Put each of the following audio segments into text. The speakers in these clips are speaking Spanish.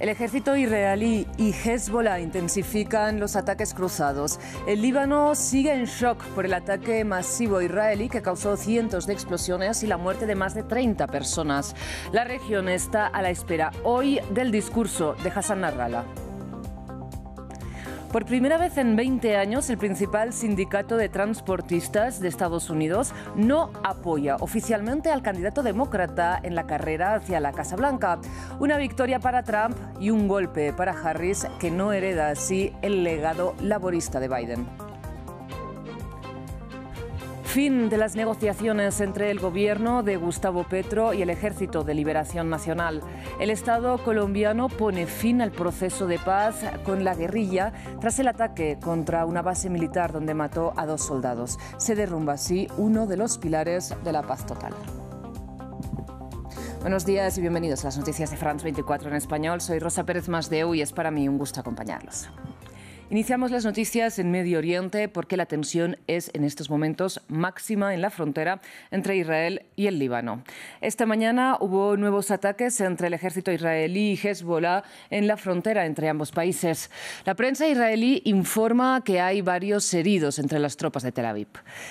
El ejército israelí y Hezbollah intensifican los ataques cruzados. El Líbano sigue en shock por el ataque masivo israelí que causó cientos de explosiones y la muerte de más de 30 personas. La región está a la espera hoy del discurso de Hassan Nasrallah. Por primera vez en 20 años, el principal sindicato de transportistas de Estados Unidos no apoya oficialmente al candidato demócrata en la carrera hacia la Casa Blanca. Una victoria para Trump y un golpe para Harris, que no hereda así el legado laborista de Biden. Fin de las negociaciones entre el gobierno de Gustavo Petro y el Ejército de Liberación Nacional. El Estado colombiano pone fin al proceso de paz con la guerrilla tras el ataque contra una base militar donde mató a dos soldados. Se derrumba así uno de los pilares de la paz total. Buenos días y bienvenidos a las noticias de France 24 en español. Soy Rosa Pérez Masdeu y es para mí un gusto acompañarlos. Iniciamos las noticias en Medio Oriente porque la tensión es en estos momentos máxima en la frontera entre Israel y el Líbano. Esta mañana hubo nuevos ataques entre el ejército israelí y Hezbollah en la frontera entre ambos países. La prensa israelí informa que hay varios heridos entre las tropas de Tel Aviv.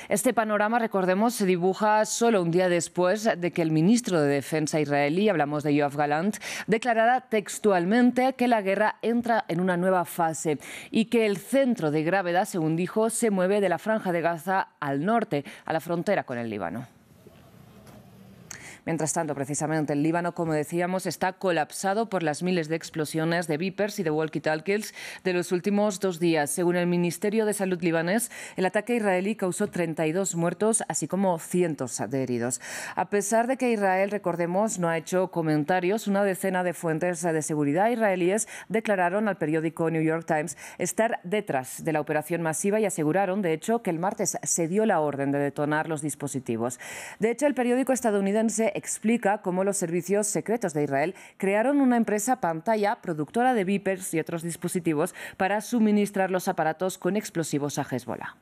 Este panorama, recordemos, se dibuja solo un día después de que el ministro de Defensa israelí, hablamos de Yoav Galant, declarara textualmente que la guerra entra en una nueva fase y que el centro de gravedad, según dijo, se mueve de la franja de Gaza al norte, a la frontera con el Líbano. Mientras tanto, precisamente el Líbano, como decíamos, está colapsado por las miles de explosiones de vipers y de walkie-talkies de los últimos dos días. Según el Ministerio de Salud libanés, el ataque israelí causó 32 muertos, así como cientos de heridos. A pesar de que Israel, recordemos, no ha hecho comentarios, una decena de fuentes de seguridad israelíes declararon al periódico New York Times estar detrás de la operación masiva y aseguraron, de hecho, que el martes se dio la orden de detonar los dispositivos. De hecho, el periódico estadounidense explica cómo los servicios secretos de Israel crearon una empresa pantalla productora de vipers y otros dispositivos para suministrar los aparatos con explosivos a Hezbollah.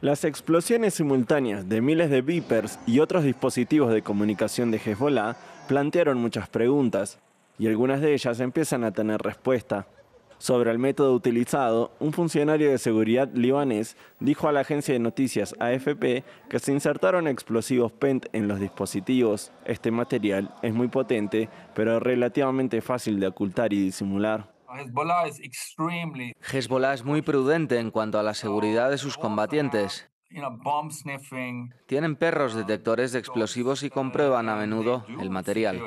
Las explosiones simultáneas de miles de vipers y otros dispositivos de comunicación de Hezbollah plantearon muchas preguntas y algunas de ellas empiezan a tener respuesta. Sobre el método utilizado, un funcionario de seguridad libanés dijo a la agencia de noticias AFP que se insertaron explosivos PENT en los dispositivos. Este material es muy potente, pero relativamente fácil de ocultar y disimular. Hezbollah es muy prudente en cuanto a la seguridad de sus combatientes. Tienen perros detectores de explosivos y comprueban a menudo el material.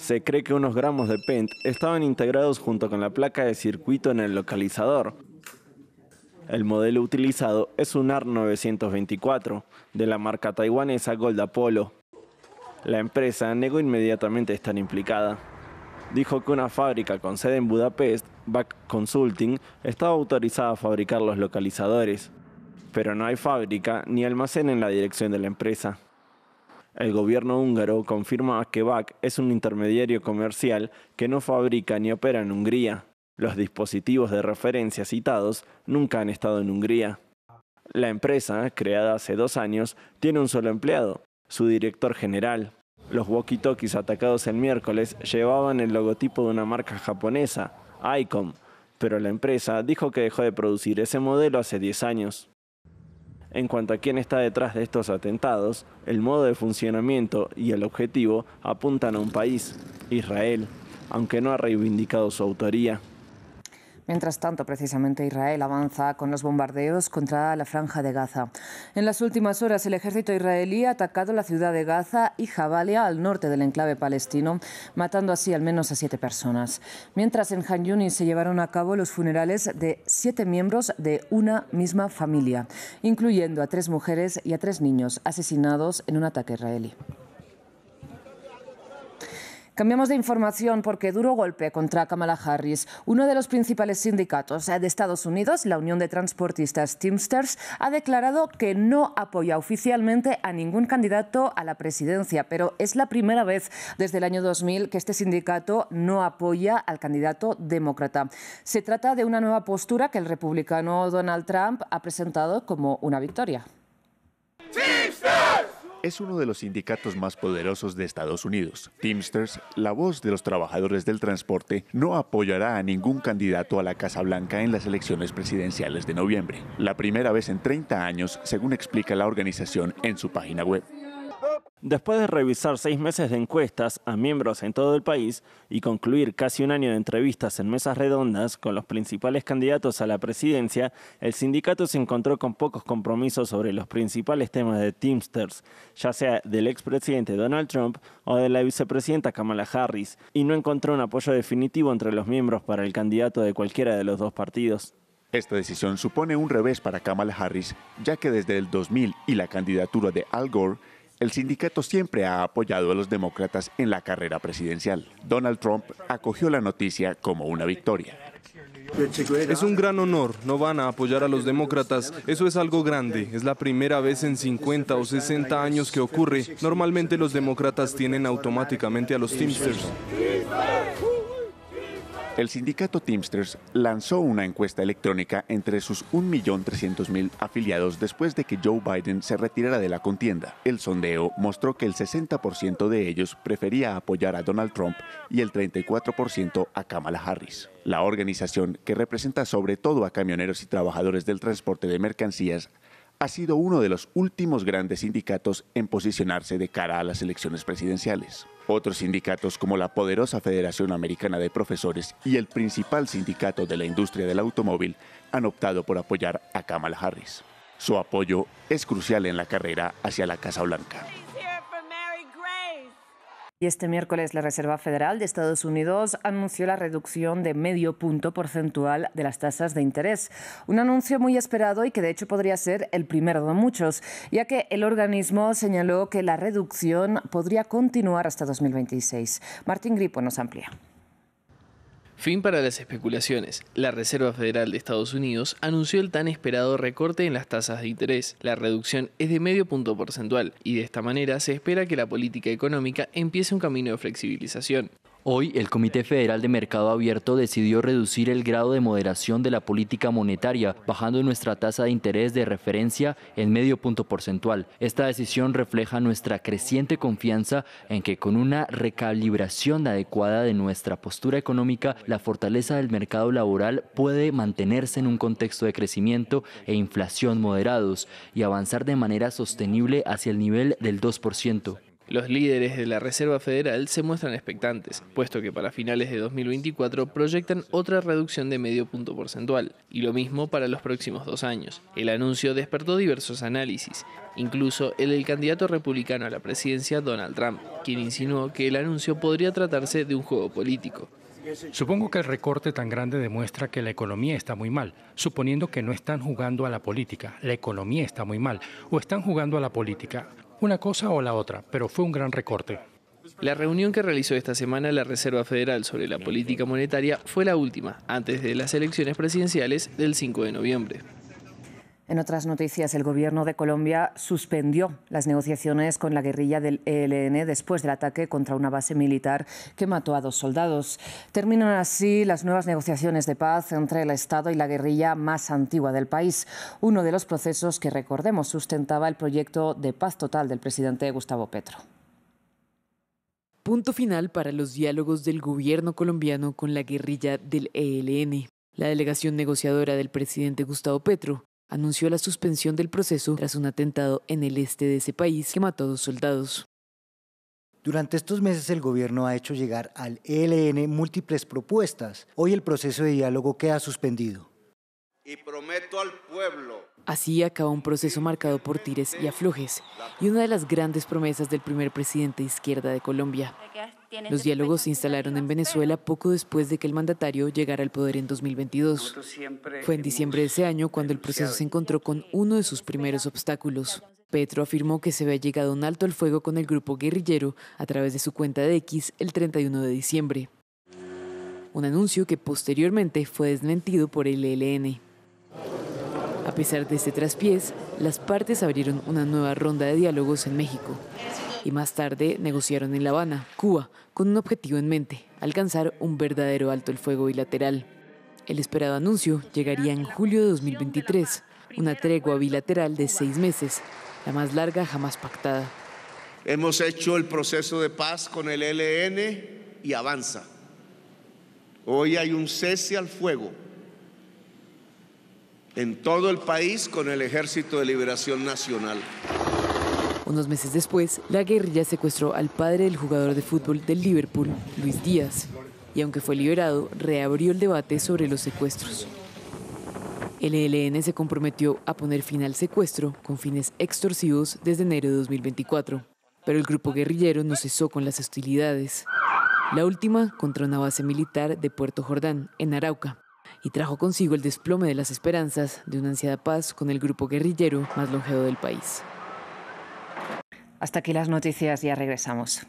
Se cree que unos gramos de PENT estaban integrados junto con la placa de circuito en el localizador. El modelo utilizado es un AR 924 de la marca taiwanesa Gold Apollo. La empresa negó inmediatamente estar implicada. Dijo que una fábrica con sede en Budapest, Back Consulting, estaba autorizada a fabricar los localizadores, pero no hay fábrica ni almacén en la dirección de la empresa. El gobierno húngaro confirma que BAC es un intermediario comercial que no fabrica ni opera en Hungría. Los dispositivos de referencia citados nunca han estado en Hungría. La empresa, creada hace dos años, tiene un solo empleado, su director general. Los walkie-talkies atacados el miércoles llevaban el logotipo de una marca japonesa, ICOM, pero la empresa dijo que dejó de producir ese modelo hace 10 años en cuanto a quién está detrás de estos atentados, el modo de funcionamiento y el objetivo apuntan a un país, Israel, aunque no ha reivindicado su autoría. Mientras tanto, precisamente Israel avanza con los bombardeos contra la franja de Gaza. En las últimas horas, el ejército israelí ha atacado la ciudad de Gaza y Jabalia, al norte del enclave palestino, matando así al menos a siete personas. Mientras en Han se llevaron a cabo los funerales de siete miembros de una misma familia, incluyendo a tres mujeres y a tres niños asesinados en un ataque israelí. Cambiamos de información porque duro golpe contra Kamala Harris. Uno de los principales sindicatos de Estados Unidos, la Unión de Transportistas Teamsters, ha declarado que no apoya oficialmente a ningún candidato a la presidencia, pero es la primera vez desde el año 2000 que este sindicato no apoya al candidato demócrata. Se trata de una nueva postura que el republicano Donald Trump ha presentado como una victoria es uno de los sindicatos más poderosos de Estados Unidos. Teamsters, la voz de los trabajadores del transporte, no apoyará a ningún candidato a la Casa Blanca en las elecciones presidenciales de noviembre, la primera vez en 30 años, según explica la organización en su página web. Después de revisar seis meses de encuestas a miembros en todo el país y concluir casi un año de entrevistas en mesas redondas con los principales candidatos a la presidencia, el sindicato se encontró con pocos compromisos sobre los principales temas de Teamsters, ya sea del expresidente Donald Trump o de la vicepresidenta Kamala Harris, y no encontró un apoyo definitivo entre los miembros para el candidato de cualquiera de los dos partidos. Esta decisión supone un revés para Kamala Harris, ya que desde el 2000 y la candidatura de Al Gore, el sindicato siempre ha apoyado a los demócratas en la carrera presidencial. Donald Trump acogió la noticia como una victoria. Es un gran honor, no van a apoyar a los demócratas, eso es algo grande, es la primera vez en 50 o 60 años que ocurre. Normalmente los demócratas tienen automáticamente a los Teamsters el sindicato Teamsters lanzó una encuesta electrónica entre sus 1.300.000 afiliados después de que Joe Biden se retirara de la contienda. El sondeo mostró que el 60% de ellos prefería apoyar a Donald Trump y el 34% a Kamala Harris. La organización, que representa sobre todo a camioneros y trabajadores del transporte de mercancías, ha sido uno de los últimos grandes sindicatos en posicionarse de cara a las elecciones presidenciales. Otros sindicatos como la poderosa Federación Americana de Profesores y el principal sindicato de la industria del automóvil han optado por apoyar a Kamala Harris. Su apoyo es crucial en la carrera hacia la Casa Blanca. Y este miércoles la Reserva Federal de Estados Unidos anunció la reducción de medio punto porcentual de las tasas de interés, un anuncio muy esperado y que de hecho podría ser el primero de muchos, ya que el organismo señaló que la reducción podría continuar hasta 2026. Martín Gripo nos amplía. Fin para las especulaciones. La Reserva Federal de Estados Unidos anunció el tan esperado recorte en las tasas de interés. La reducción es de medio punto porcentual y de esta manera se espera que la política económica empiece un camino de flexibilización. Hoy, el Comité Federal de Mercado Abierto decidió reducir el grado de moderación de la política monetaria, bajando nuestra tasa de interés de referencia en medio punto porcentual. Esta decisión refleja nuestra creciente confianza en que con una recalibración adecuada de nuestra postura económica, la fortaleza del mercado laboral puede mantenerse en un contexto de crecimiento e inflación moderados y avanzar de manera sostenible hacia el nivel del 2%. Los líderes de la Reserva Federal se muestran expectantes, puesto que para finales de 2024 proyectan otra reducción de medio punto porcentual, y lo mismo para los próximos dos años. El anuncio despertó diversos análisis, incluso el del candidato republicano a la presidencia Donald Trump, quien insinuó que el anuncio podría tratarse de un juego político. Supongo que el recorte tan grande demuestra que la economía está muy mal, suponiendo que no están jugando a la política, la economía está muy mal, o están jugando a la política una cosa o la otra, pero fue un gran recorte. La reunión que realizó esta semana la Reserva Federal sobre la política monetaria fue la última, antes de las elecciones presidenciales del 5 de noviembre. En otras noticias, el gobierno de Colombia suspendió las negociaciones con la guerrilla del ELN después del ataque contra una base militar que mató a dos soldados. Terminan así las nuevas negociaciones de paz entre el Estado y la guerrilla más antigua del país, uno de los procesos que, recordemos, sustentaba el proyecto de paz total del presidente Gustavo Petro. Punto final para los diálogos del gobierno colombiano con la guerrilla del ELN. La delegación negociadora del presidente Gustavo Petro anunció la suspensión del proceso tras un atentado en el este de ese país que mató a dos soldados. Durante estos meses el gobierno ha hecho llegar al ELN múltiples propuestas. Hoy el proceso de diálogo queda suspendido. Y prometo al pueblo. Así acaba un proceso marcado por tires y aflojes y una de las grandes promesas del primer presidente de izquierda de Colombia. Los este diálogos se instalaron en Venezuela poco después de que el mandatario llegara al poder en 2022. Fue en diciembre de ese año cuando el proceso se este encontró con uno de sus primeros obstáculos. Petro afirmó que se había llegado a un alto al fuego con el grupo guerrillero a través de su cuenta de X el 31 de diciembre. Un anuncio que posteriormente fue desmentido por el ELN. A pesar de este traspiés, las partes abrieron una nueva ronda de diálogos en México y más tarde negociaron en La Habana, Cuba, con un objetivo en mente, alcanzar un verdadero alto el fuego bilateral. El esperado anuncio llegaría en julio de 2023, una tregua bilateral de seis meses, la más larga jamás pactada. Hemos hecho el proceso de paz con el e LN y avanza. Hoy hay un cese al fuego en todo el país con el Ejército de Liberación Nacional. Unos meses después, la guerrilla secuestró al padre del jugador de fútbol del Liverpool, Luis Díaz, y aunque fue liberado, reabrió el debate sobre los secuestros. El ELN se comprometió a poner fin al secuestro con fines extorsivos desde enero de 2024, pero el grupo guerrillero no cesó con las hostilidades. La última contra una base militar de Puerto Jordán, en Arauca, y trajo consigo el desplome de las esperanzas de una ansiada paz con el grupo guerrillero más longevo del país. Hasta aquí las noticias, ya regresamos.